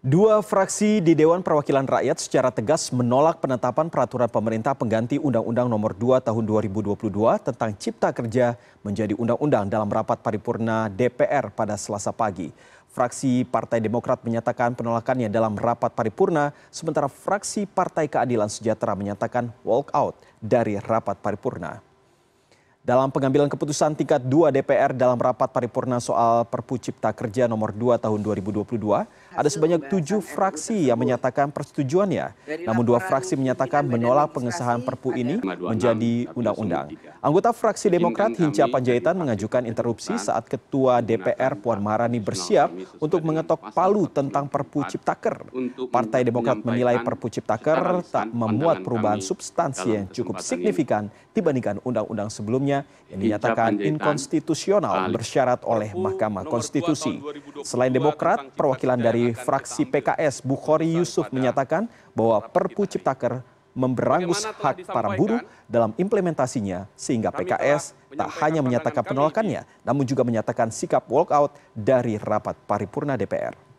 Dua fraksi di Dewan Perwakilan Rakyat secara tegas menolak penetapan peraturan pemerintah pengganti Undang-Undang Nomor 2 Tahun 2022 tentang Cipta Kerja menjadi undang-undang dalam rapat paripurna DPR pada Selasa pagi. Fraksi Partai Demokrat menyatakan penolakannya dalam rapat paripurna, sementara fraksi Partai Keadilan Sejahtera menyatakan walkout dari rapat paripurna dalam pengambilan keputusan tingkat 2 DPR dalam rapat paripurna soal Perpu Cipta Kerja nomor 2 tahun 2022, ada sebanyak tujuh fraksi yang menyatakan persetujuannya. Namun dua fraksi menyatakan menolak pengesahan Perpu ini menjadi undang-undang. Anggota fraksi Demokrat Hinca Panjaitan mengajukan interupsi saat Ketua DPR Puan Maharani bersiap untuk mengetok palu tentang Perpu Ciptaker. Partai Demokrat menilai Perpu Ciptaker tak memuat perubahan substansi yang cukup signifikan dibandingkan undang-undang sebelumnya yang dinyatakan inkonstitusional bersyarat oleh Mahkamah Konstitusi. Selain Demokrat, perwakilan dari fraksi PKS Bukhari Yusuf menyatakan bahwa Perpu Ciptaker memberangus hak para buruh dalam implementasinya sehingga PKS tak hanya menyatakan penolakannya namun juga menyatakan sikap walkout dari rapat paripurna DPR.